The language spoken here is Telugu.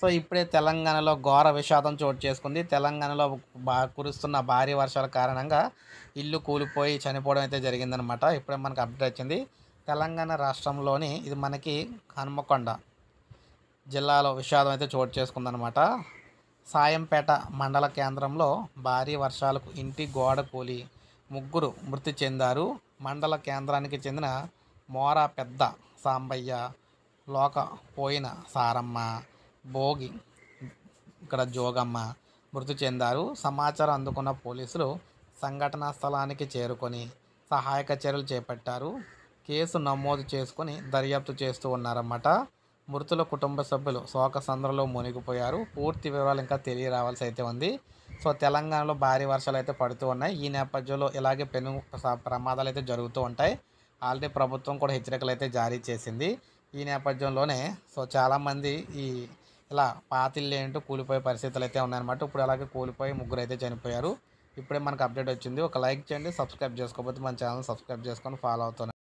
సో ఇప్పుడే తెలంగాణలో ఘోర విషాదం చోటు చేసుకుంది తెలంగాణలో బా కురుస్తున్న భారీ వర్షాల కారణంగా ఇల్లు కూలిపోయి చనిపోవడం అయితే జరిగిందనమాట ఇప్పుడే మనకు అప్డేట్ వచ్చింది తెలంగాణ రాష్ట్రంలోని ఇది మనకి హనుమకొండ జిల్లాలో విషాదం అయితే చోటు చేసుకుందనమాట సాయంపేట మండల కేంద్రంలో భారీ వర్షాలకు ఇంటి గోడ కూలి ముగ్గురు మృతి చెందారు మండల కేంద్రానికి చెందిన మోరా పెద్ద సాంబయ్య లోక పోయిన సారమ్మ భోగి ఇక్కడ జోగమ్మ మృతి చెందారు సమాచారం అందుకున్న పోలీసులు సంఘటనా స్థలానికి చేరుకొని సహాయక చర్యలు చేపట్టారు కేసు నమోదు చేసుకొని దర్యాప్తు చేస్తూ ఉన్నారన్నమాట మృతుల కుటుంబ సభ్యులు శోక సంద్రలో మునిగిపోయారు పూర్తి వివరాలు ఇంకా తెలియరావాల్సి అయితే ఉంది సో తెలంగాణలో భారీ వర్షాలు అయితే పడుతూ ఉన్నాయి ఈ నేపథ్యంలో ఇలాగే పెను ప్రమాదాలు అయితే జరుగుతూ ఉంటాయి ఆల్రెడీ ప్రభుత్వం కూడా హెచ్చరికలు అయితే జారీ చేసింది ఈ నేపథ్యంలోనే సో చాలామంది ఈ ఇలా పాతిళ్ళు ఏంటో కూలిపోయే పరిస్థితులు అయితే ఉన్నాయన్నమాట ఇప్పుడు అలాగే కూలిపోయి ముగ్గురు అయితే చనిపోయారు ఇప్పుడే మనకు అప్డేట్ వచ్చింది ఒక లైక్ చేయండి సబ్స్క్రైబ్ చేసుకోకపోతే మన ఛానల్ సబ్స్క్రైబ్ చేసుకొని ఫాలో అవుతాను